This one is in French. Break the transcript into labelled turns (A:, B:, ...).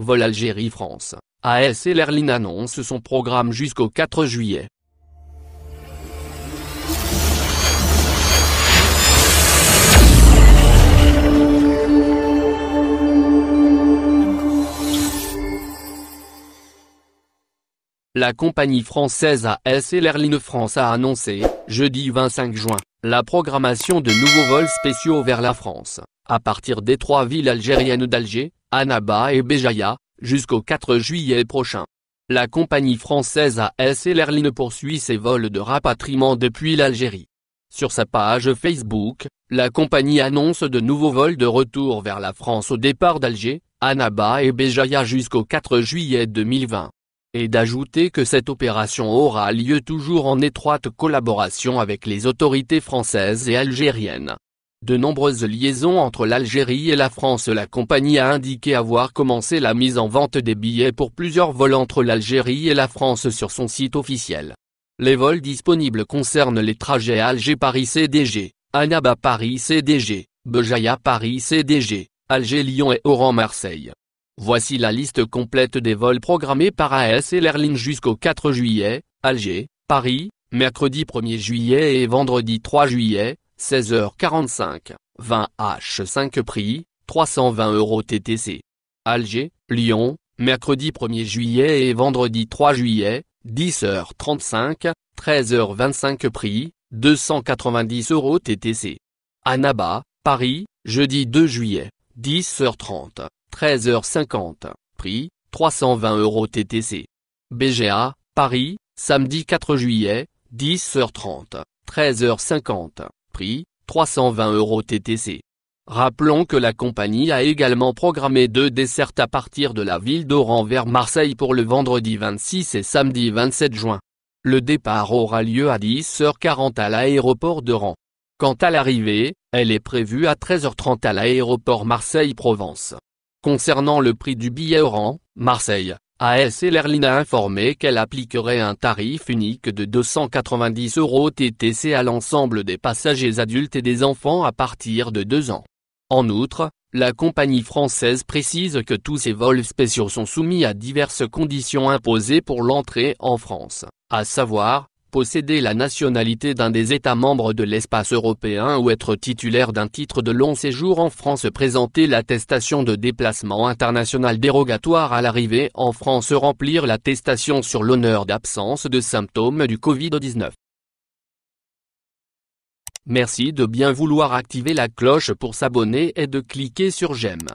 A: Vol Algérie-France, AS et l'Airline annonce son programme jusqu'au 4 juillet. La compagnie française AS et l'Airline France a annoncé, jeudi 25 juin, la programmation de nouveaux vols spéciaux vers la France, à partir des trois villes algériennes d'Alger, Anaba et Béjaïa, jusqu'au 4 juillet prochain. La compagnie française ASL Airlines poursuit ses vols de rapatriement depuis l'Algérie. Sur sa page Facebook, la compagnie annonce de nouveaux vols de retour vers la France au départ d'Alger, Anaba et Béjaïa jusqu'au 4 juillet 2020. Et d'ajouter que cette opération aura lieu toujours en étroite collaboration avec les autorités françaises et algériennes. De nombreuses liaisons entre l'Algérie et la France La compagnie a indiqué avoir commencé la mise en vente des billets pour plusieurs vols entre l'Algérie et la France sur son site officiel. Les vols disponibles concernent les trajets Alger-Paris CDG, Annaba-Paris CDG, Bejaïa-Paris CDG, Alger-Lyon et Oran-Marseille. Voici la liste complète des vols programmés par AS et l'Airline jusqu'au 4 juillet, Alger, Paris, mercredi 1er juillet et vendredi 3 juillet, 16h45, 20 H5 prix, 320 euros TTC. Alger, Lyon, mercredi 1er juillet et vendredi 3 juillet, 10h35, 13h25 prix, 290 euros TTC. Annaba, Paris, jeudi 2 juillet, 10h30, 13h50, prix, 320 euros TTC. BGA, Paris, samedi 4 juillet, 10h30, 13h50, 320 euros TTC. Rappelons que la compagnie a également programmé deux dessertes à partir de la ville d'Oran vers Marseille pour le vendredi 26 et samedi 27 juin. Le départ aura lieu à 10h40 à l'aéroport d'Oran. Quant à l'arrivée, elle est prévue à 13h30 à l'aéroport Marseille-Provence. Concernant le prix du billet Oran, Marseille, Airlines a informé qu'elle appliquerait un tarif unique de 290 euros TTC à l'ensemble des passagers adultes et des enfants à partir de 2 ans. En outre, la compagnie française précise que tous ces vols spéciaux sont soumis à diverses conditions imposées pour l'entrée en France, à savoir, posséder la nationalité d'un des États membres de l'espace européen ou être titulaire d'un titre de long séjour en France présenter l'attestation de déplacement international dérogatoire à l'arrivée en France remplir l'attestation sur l'honneur d'absence de symptômes du Covid-19. Merci de bien vouloir activer la cloche pour s'abonner et de cliquer sur j'aime.